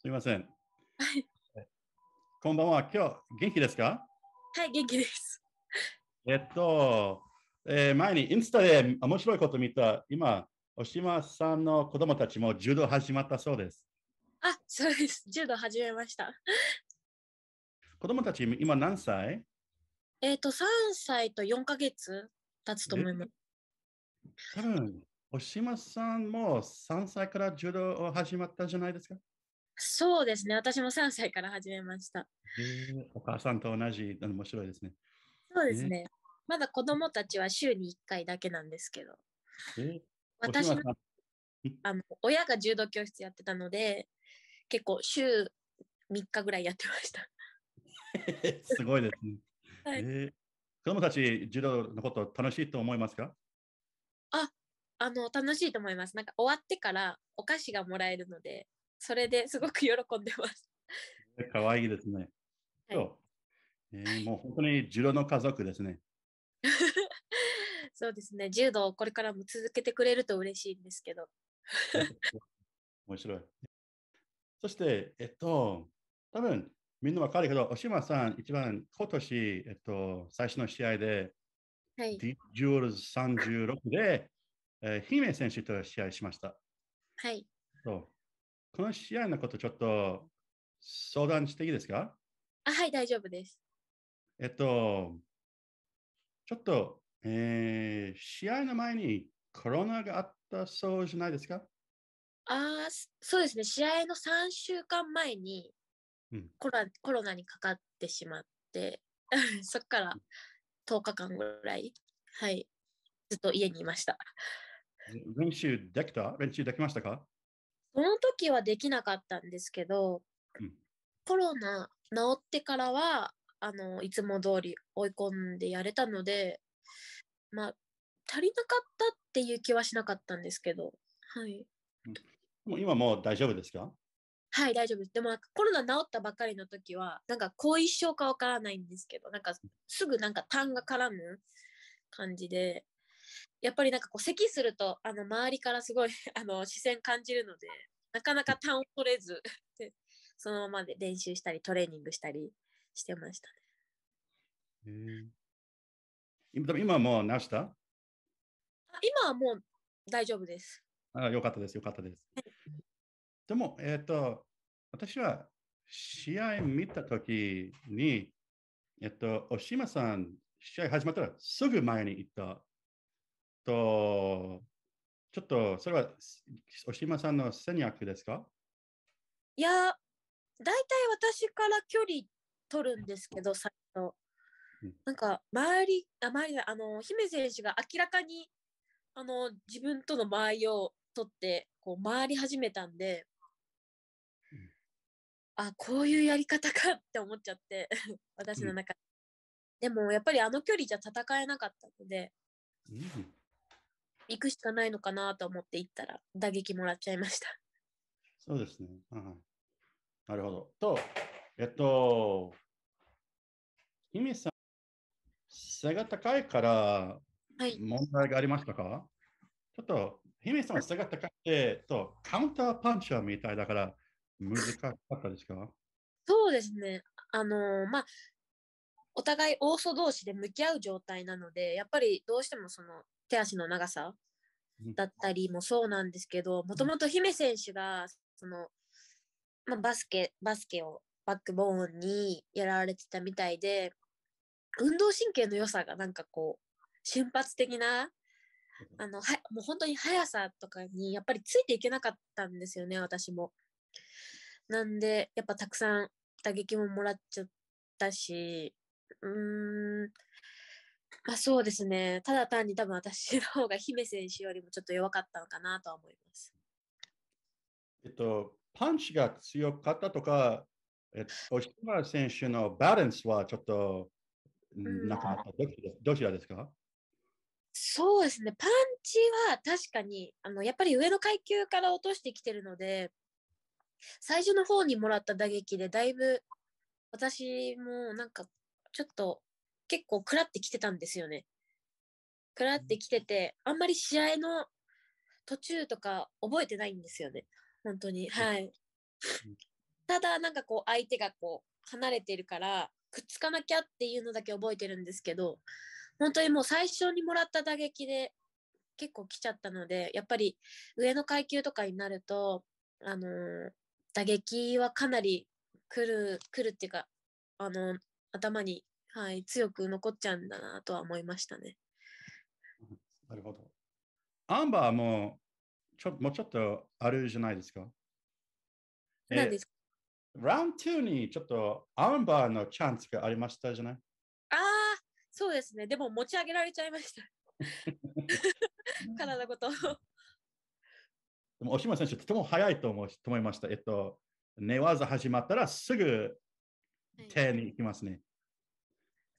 すみません。はい。こんばんは。今日、元気ですかはい、元気です。えっと、えー、前にインスタで面白いこと見た、今、おしまさんの子供たちも柔道始まったそうです。あ、そうです。柔道始めました。子供たち、今何歳えっ、と、3歳と4か月経つと思います。多分、おしまさんも3歳から柔道を始まったじゃないですかそうですね。私も3歳から始めました。えー、お母さんと同じ、面白いですね。そうですね。えー、まだ子供たちは週に1回だけなんですけど。えー、私のあの親が柔道教室やってたので、結構週3日ぐらいやってました。すごいですね。はい、えー、子供たち、柔道のこと楽しいと思いますかあ、あの、楽しいと思います。なんか終わってからお菓子がもらえるので、それですごく喜んでます。かわいいですね。そう。えー、もう本当に柔道の家族ですね。そうですね。柔道をこれからも続けてくれると嬉しいんですけど。面白い。そして、えっと、多分みんなわかるけど、しまさん、一番今年、えっと、最初の試合で、はい、ディジュール36で、えー、姫選手と試合しました。はい。そうこの試合のことちょっと相談していいですかあはい、大丈夫です。えっと、ちょっと、えー、試合の前にコロナがあったそうじゃないですかあそうですね、試合の3週間前にコロ,、コロナにかかってしまって、そこから10日間ぐらい、はい、ずっと家にいました。練習できた練習できましたかその時はできなかったんですけど、うん、コロナ治ってからは、あの、いつも通り追い込んでやれたので、まあ、足りなかったっていう気はしなかったんですけど、はい。もう今もう大丈夫ですかはい、大丈夫です。でもコロナ治ったばかりの時は、なんか後遺症かわからないんですけど、なんかすぐなんか痰が絡む感じで、やっぱりなんかこう咳するとあの周りからすごい あの視線感じるのでなかなか痰を取れず そのままで練習したりトレーニングしたりしてましたね。今今もうなした今はもう大丈夫です。あよかったです、よかったです。でも、えっ、ー、と、私は試合見たときに、えっ、ー、と、おしまさん、試合始まったらすぐ前に行ったと、ちょっとそれは押島さんの戦略ですかいや、大体私から距離取るんですけど、最初。なんか周り、あ周りあの姫選手が明らかにあの自分との間合いを取ってこう回り始めたんで、うん、あこういうやり方かって思っちゃって私の中で、うん、でもやっぱりあの距離じゃ戦えなかったので、うん、行くしかないのかなと思って行ったら打撃もらっちゃいました。そうですね。なるほど。と、えっと、姫さん、背が高いから問題がありましたか、はい、ちょっと、姫さん、背が高くてと、カウンターパンチャーみたいだから難しかったですかそうですね。あのー、まあ、お互いオーソ同士で向き合う状態なのでやっぱりどうしてもその手足の長さだったりもそうなんですけどもともと姫選手がその、まあ、バスケバスケをバックボーンにやられてたみたいで運動神経の良さがなんかこう瞬発的なあのはもう本当に速さとかにやっぱりついていけなかったんですよね私も。なんでやっぱたくさん打撃ももらっちゃったしうーんあそうですね。ただ単に多分私の方が姫選手よりもちょっと弱かったのかなとは思います。えっと、パンチが強かったとか、えっと、村選手のバランスはちょっとなかった。うん、どちらですかそうですね。パンチは確かに、あの、やっぱり上の階級から落としてきてるので、最初の方にもらった打撃でだいぶ私もなんかちょっと結構食らってきてたんですよね。食らってきてて、あんまり試合の途中とか覚えてないんですよね。本当に。はい。ただ、なんかこう、相手がこう、離れてるから、くっつかなきゃっていうのだけ覚えてるんですけど、本当にもう最初にもらった打撃で結構来ちゃったので、やっぱり上の階級とかになると、あのー、打撃はかなり来る、来るっていうか、あのー、頭にはい、強く残っちゃうんだなとは思いましたね。なるほど。アンバーもちょもうちょっとあるじゃないですか。何ですかラウンド2にちょっとアンバーのチャンスがありましたじゃないああ、そうですね。でも持ち上げられちゃいました。体ごと。でも、押島選手、とても早いと思思いました。えっと、寝技始まったらすぐ手に行きますね。はい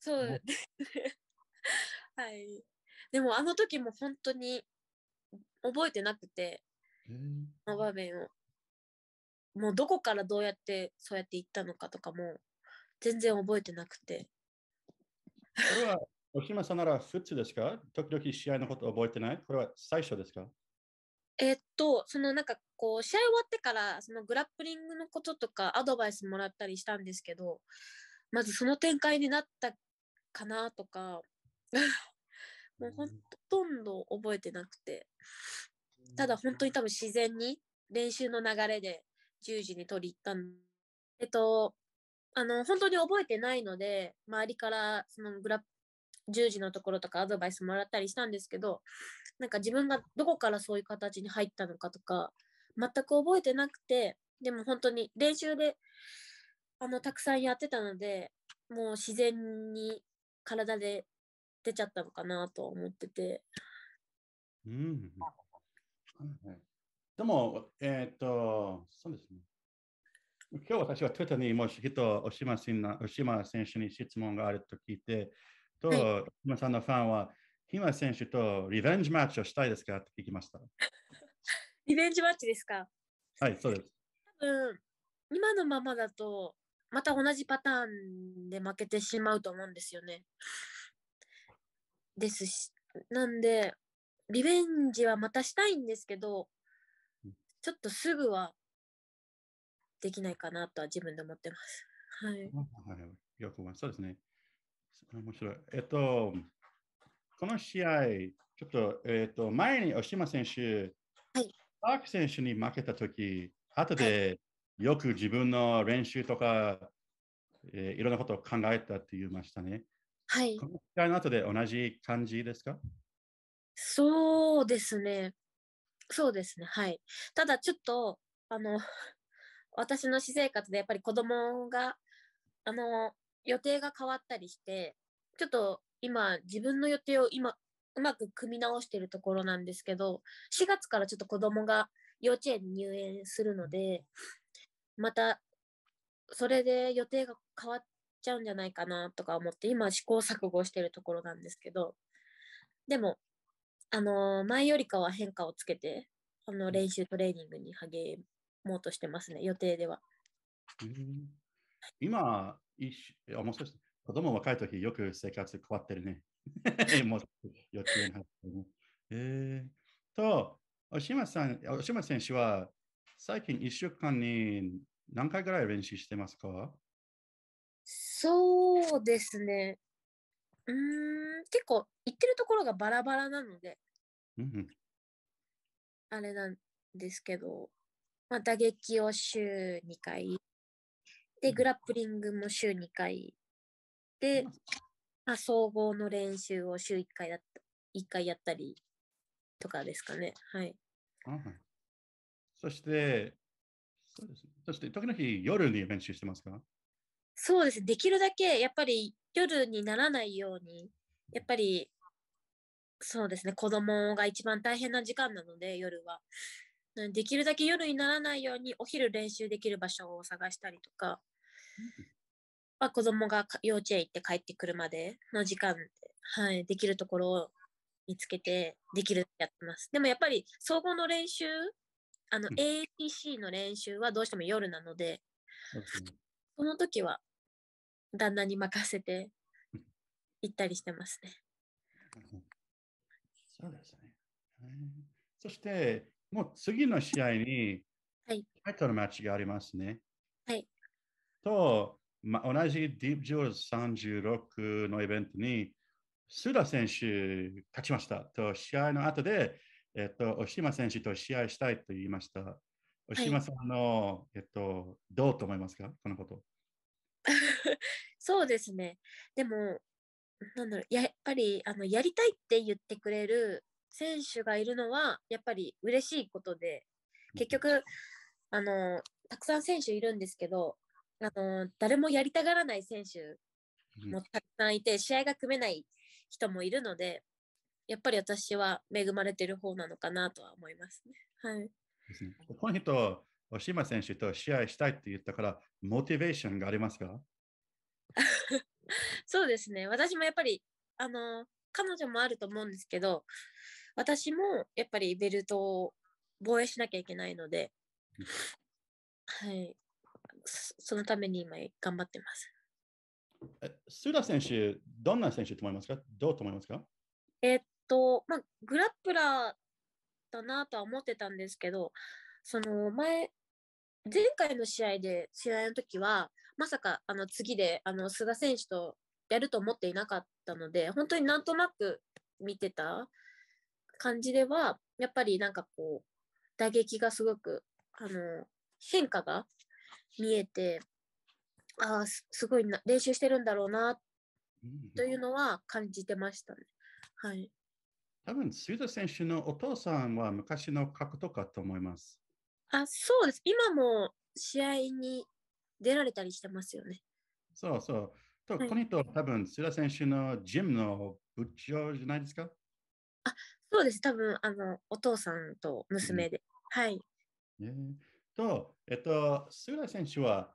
そう。はい。でもあの時も本当に覚えてなくて、うの場面を。もうどこからどうやってそうやって行ったのかとかも全然覚えてなくて。これは、おひまさんなら普通ですか時々試合のこと覚えてないこれは最初ですかえっと、そのなんかこう、試合終わってから、そのグラップリングのこととかアドバイスもらったりしたんですけど、まずその展開になったかなとか もうほとんど覚えてなくてただ本当に多分自然に練習の流れで10時に取り行ったんえっとあの本当に覚えてないので周りからそのグラ10時のところとかアドバイスもらったりしたんですけどなんか自分がどこからそういう形に入ったのかとか全く覚えてなくてでも本当に練習であのたくさんやってたのでもう自然に体で出ちゃったのかなと思ってて。うん。でも、えっ、と、そうですね。今日私は Twitter にもし人、おしまんおしま選手に質問があると聞いて、と、はい、今さんのファンは、ひま選手とリベンジマッチをしたいですかって聞きました。リベンジマッチですかはい、そうです。多分今のままだと、また同じパターンで負けてしまうと思うんですよね。ですし、なんで、リベンジはまたしたいんですけど、ちょっとすぐはできないかなとは自分で思ってます。はい。はい、よくまそうですね。面白い。えっと、この試合、ちょっと、えっと、前に押島選手、はい、パーク選手に負けたとき、後で、はいよく自分の練習とか、えー、いろんなことを考えたって言いましたね。はい。この試合の後で同じ感じですかそうですね。そうですね。はい。ただちょっと、あの、私の私生活でやっぱり子供が、あの、予定が変わったりして、ちょっと今自分の予定を今うまく組み直しているところなんですけど、4月からちょっと子供が幼稚園に入園するので、またそれで予定が変わっちゃうんじゃないかなとか思って今試行錯誤してるところなんですけどでもあの前よりかは変化をつけてあの練習トレーニングに励もうとしてますね予定では。今、いし面白い子供若い時よく生活変わってるね。もう予定に入ってね。えー、と、吉村さん、吉村選手は最近1週間に何回ぐらい練習してますかそうですね。うん、結構行ってるところがバラバラなので、うんあれなんですけど、まあ、打撃を週2回、で、グラップリングも週2回、で、まあ、総合の練習を週1回だった、1回やったりとかですかね。はい。うん、そして、そうです。そして、時々夜に練習してますかそうです。できるだけ、やっぱり夜にならないように、やっぱり、そうですね、子供が一番大変な時間なので、夜は。できるだけ夜にならないように、お昼練習できる場所を探したりとか、まあ、子供が幼稚園行って帰ってくるまでの時間で、はい、できるところを見つけて、できるってやってます。でもやっぱり、総合の練習あの、うん、APC の練習はどうしても夜なので、その時は旦那に任せて行ったりしてますね。そうですね。そして、もう次の試合にタイトルマッチがありますね。はい。と、ま、同じディープジョーズ36のイベントに、須田選手勝ちましたと試合の後でえっと、押島選手と試合したいと言いました。押島さんの、はい、えっと、どうと思いますかこのこと。そうですね。でも、なんだろう、やっぱり、あの、やりたいって言ってくれる選手がいるのは、やっぱり嬉しいことで、結局、あの、たくさん選手いるんですけど、あの、誰もやりたがらない選手もたくさんいて、試合が組めない人もいるので、やっぱり私は恵まれてる方なのかなとは思いますね。はい。この人、押島選手と試合したいって言ったから、モチベーションがありますか そうですね。私もやっぱり、あの、彼女もあると思うんですけど、私もやっぱりベルトを防衛しなきゃいけないので、はい。そのために今頑張ってます。須田選手、どんな選手と思いますかどうと思いますかえっと、まあ、グラップラーだなとは思ってたんですけど、その前、前回の試合で、試合の時は、まさかあの次であの菅選手とやると思っていなかったので、本当になんとなく見てた感じでは、やっぱりなんかこう、打撃がすごく、あの、変化が見えて、ああ、すごいな練習してるんだろうな、というのは感じてましたね。はい。多分、杉田選手のお父さんは昔の格闘家と思います。あ、そうです。今も試合に出られたりしてますよね。そうそう。と、はい、この人、多分、杉田選手のジムの部長じゃないですかあ、そうです。多分、あの、お父さんと娘で。うん、はい。ね、と、えっと、杉田選手は、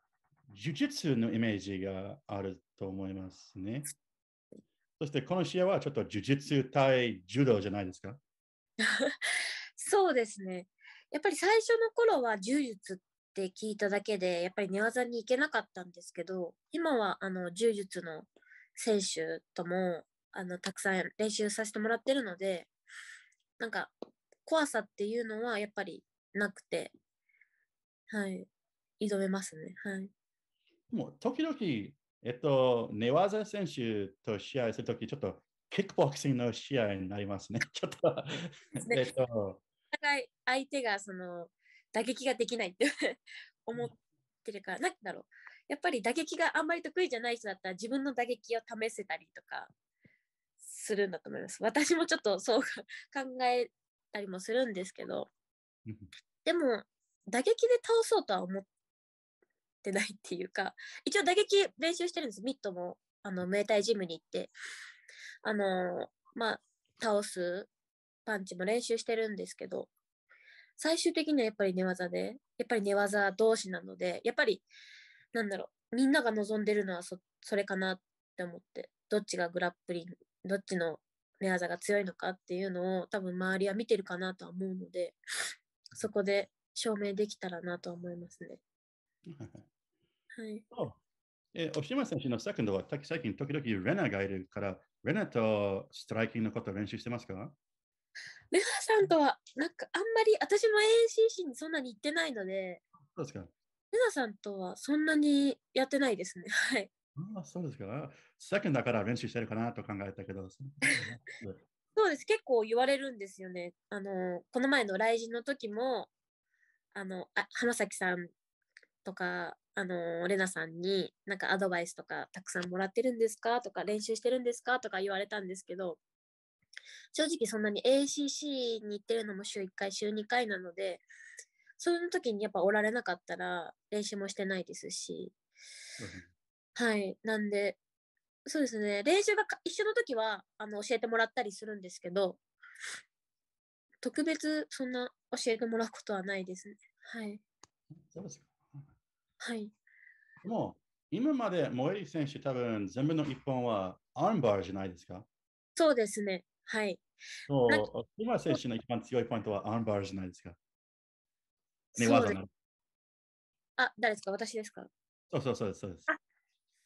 呪術のイメージがあると思いますね。そしてこの試合はちょっと呪術対柔道じゃないですか そうですね。やっぱり最初の頃は柔術って聞いただけで、やっぱり寝技に行けなかったんですけど、今はあの柔術の選手ともあのたくさん練習させてもらってるので、なんか怖さっていうのはやっぱりなくて、はい、挑めますね。はい。もう時々えっと、寝技選手と試合するとき、ちょっとキックボクシングの試合になりますね。ちょっと、えっと。相手がその打撃ができないって 思ってるから、なんだろう。やっぱり打撃があんまり得意じゃない人だったら自分の打撃を試せたりとかするんだと思います。私もちょっとそう考えたりもするんですけど、でも打撃で倒そうとは思っってないっていうか、一応打撃練習してるんです。ミットも、あの、明太ジムに行って、あの、まあ、倒すパンチも練習してるんですけど、最終的にはやっぱり寝技で、やっぱり寝技同士なので、やっぱり、なんだろう、みんなが望んでるのはそそれかなって思って、どっちがグラップリング、どっちの寝技が強いのかっていうのを多分周りは見てるかなとは思うので、そこで証明できたらなとは思いますね。はいえ沖島選手のセカンドは最近時々レナがいるから、レナとストライキングのことを練習してますかレナさんとは、なんかあんまり私も ACC にそんなに行ってないので、そうですかレナさんとはそんなにやってないですね。はい。あそうですか。セカンドだから練習してるかなと考えたけど。そうです。結構言われるんですよね。あの、この前の来日の時も、あの、あ浜崎さんとか、あのレナさんになんかアドバイスとかたくさんもらってるんですかとか練習してるんですかとか言われたんですけど正直そんなに ACC に行ってるのも週1回週2回なのでその時にやっぱおられなかったら練習もしてないですし、はいなんでそうですね練習が一緒の時はあの教えてもらったりするんですけど特別そんな教えてもらうことはないですねはい。はい。もう、今まで萌えり選手、多分全部の一本はアンバーじゃないですかそうですね。はい。そう、今選手の一番強いポイントはアンバーじゃないですか。ね、わざなあ、誰ですか私ですかそうそうそうです。そうですあ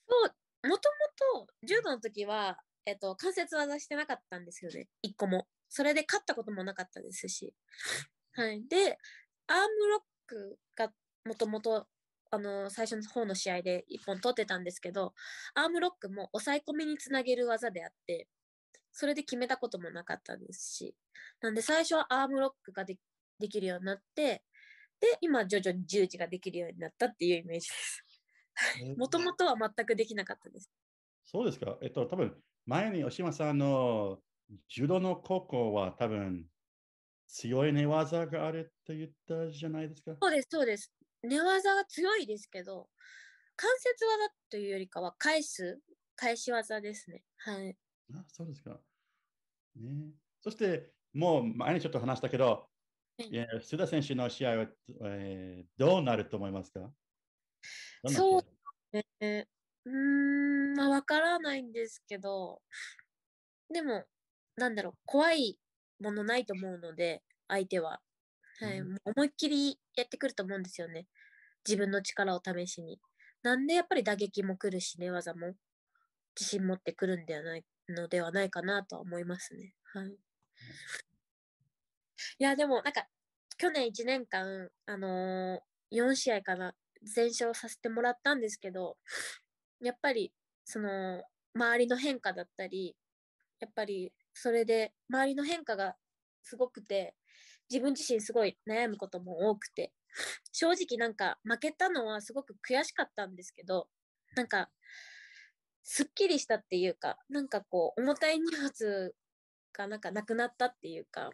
そうもともと柔道の時は、えっと、関節技してなかったんですよね。一個も。それで勝ったこともなかったですし。はい。で、アームロックがもともとあの最初の方の試合で1本取ってたんですけどアームロックも抑え込みにつなげる技であってそれで決めたこともなかったですしなんで最初はアームロックができるようになってで今徐々に十字ができるようになったっていうイメージですもともとは全くできなかったですそうですかえっと多分前に吉島さんの柔道の高校は多分強い寝技があると言ったじゃないですかそうですそうです寝技が強いですけど、関節技というよりかは返す、返し技ですね。はい。あそうですか。ね、そして、もう前にちょっと話したけど、いや須田選手の試合は、えー、どうなると思いますかそうですね。うん、まあ、わからないんですけど、でも、なんだろう、怖いものないと思うので、相手は。はい、思いっきりやってくると思うんですよね。自分の力を試しに。なんでやっぱり打撃も来るし、ね、技も自信持ってくるんではないのではないかなとは思いますね。はい。いや、でもなんか、去年1年間、あのー、4試合かな、全勝させてもらったんですけど、やっぱり、その、周りの変化だったり、やっぱり、それで、周りの変化がすごくて、自分自身すごい悩むことも多くて、正直なんか負けたのはすごく悔しかったんですけど、なんか、すっきりしたっていうか、なんかこう、重たい荷物がなんかなくなったっていうか、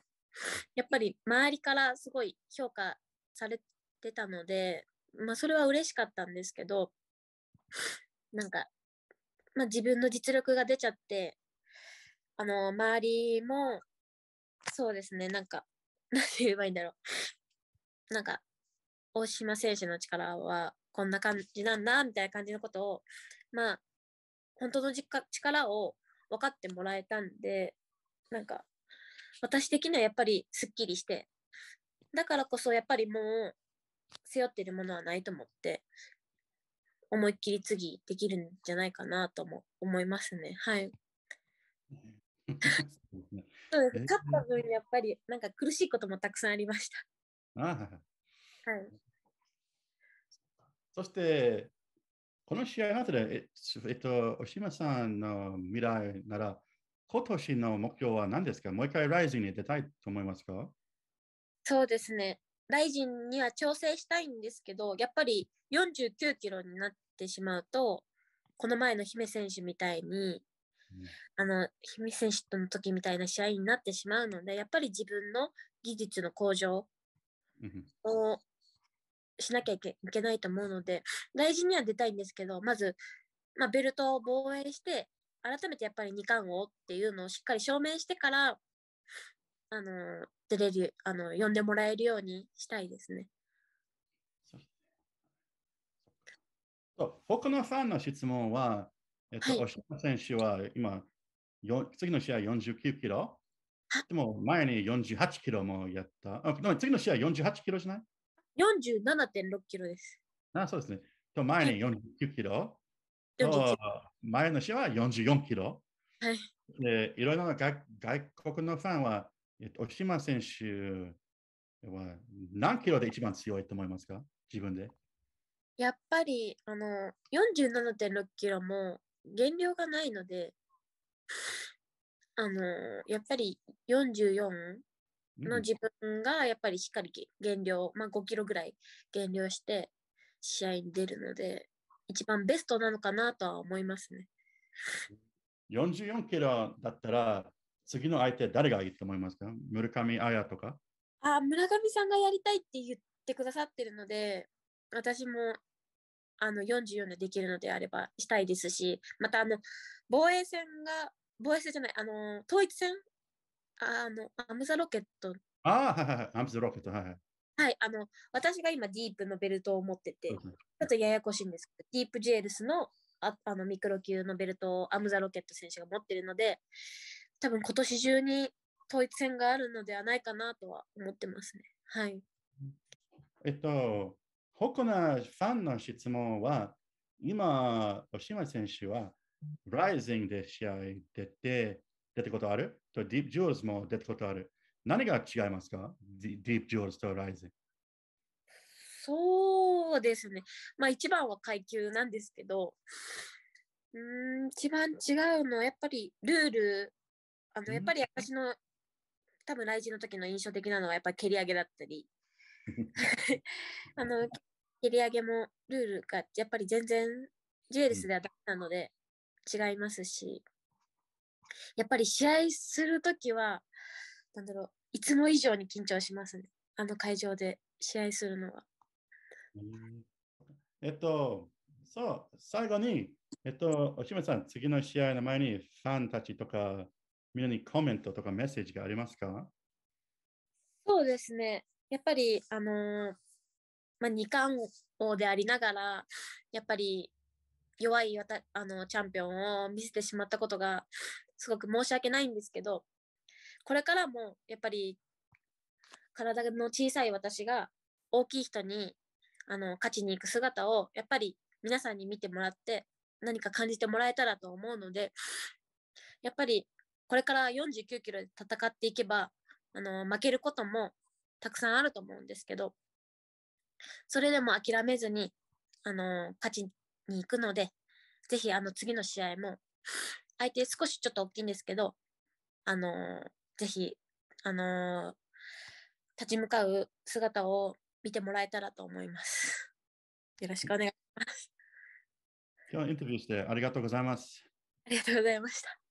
やっぱり周りからすごい評価されてたので、まあそれは嬉しかったんですけど、なんか、まあ自分の実力が出ちゃって、あの、周りも、そうですね、なんか、なんて言えばいいんだろう。なんか、大島選手の力はこんな感じなんだ、みたいな感じのことを、まあ、本当の力を分かってもらえたんで、なんか、私的にはやっぱりすっきりして、だからこそやっぱりもう、背負ってるものはないと思って、思いっきり次できるんじゃないかなとも思いますね。はい。う勝った分、やっぱり、なんか苦しいこともたくさんありました。ああ。はい。そして、この試合後で、えっと、おしまさんの未来なら、今年の目標は何ですかもう一回ライジンに出たいと思いますかそうですね。ライジンには調整したいんですけど、やっぱり49キロになってしまうと、この前の姫選手みたいに、あの、姫選手との時みたいな試合になってしまうので、やっぱり自分の技術の向上をしなきゃいけないと思うので、大事には出たいんですけど、まず、まあ、ベルトを防衛して、改めてやっぱり二冠王っていうのをしっかり証明してから、あの、出れる、あの、呼んでもらえるようにしたいですね。他のファンの質問は、えっと、はい、選手は今、次の試合49キロ。でも前に48キロもやった。あ次の試合48キロじゃない ?47.6 キロです。あそうですね。と前に49キロ。前の試合は44キロ。はい、でいろいろな外国のファンは、えっと、沖島選手は何キロで一番強いと思いますか自分で。やっぱりあの47.6キロも減量がないので、あのやっぱり44の自分がやっぱりしっかり減量、まあ、5キロぐらい減量して試合に出るので、一番ベストなのかなとは思いますね。44キロだったら、次の相手誰がいいと思いますか村上綾とかあ村上さんがやりたいって言ってくださってるので、私もあの44でできるのであればしたいですし、またあの防衛戦が、防衛戦じゃない、あの統一戦、あのアムザロケット。ああ、はいはい、アムザロケット、はいはい。はい、あの私が今、ディープのベルトを持ってて、ちょっとややこしいんですけど、ディープジェールスのああのミクロ級のベルトをアムザロケット選手が持ってるので、多分今年中に統一戦があるのではないかなとは思ってますね。はい。えっと、他のファンの質問は、今、吉村選手は、ライジングで試合出て、出たことあると、ディープジュールズも出たことある。何が違いますかディープジュールズとライジング。そうですね。まあ一番は階級なんですけど、うん、一番違うのはやっぱりルール、あのやっぱり私の多分ングの時の印象的なのはやっぱり蹴り上げだったり、あの、切り上げもルールがやっぱり全然ジュエルスではダメなので違いますし、やっぱり試合するときは、なんだろう、いつも以上に緊張しますね。あの会場で試合するのは。えっと、そう、最後に、えっと、おしめさん、次の試合の前にファンたちとか、みんなにコメントとかメッセージがありますかそうですね。やっぱり、あのー、まあ、二冠王でありながら、やっぱり弱いあのチャンピオンを見せてしまったことがすごく申し訳ないんですけど、これからもやっぱり体の小さい私が大きい人にあの勝ちに行く姿をやっぱり皆さんに見てもらって何か感じてもらえたらと思うので、やっぱりこれから49キロで戦っていけば、あの負けることもたくさんあると思うんですけど、それでも諦めずに、あの、勝ちに行くので、ぜひあの次の試合も、相手少しちょっと大きいんですけど、あの、ぜひ、あの、立ち向かう姿を見てもらえたらと思います。よろしくお願いします。今日インタビューしてありがとうございます。ありがとうございました。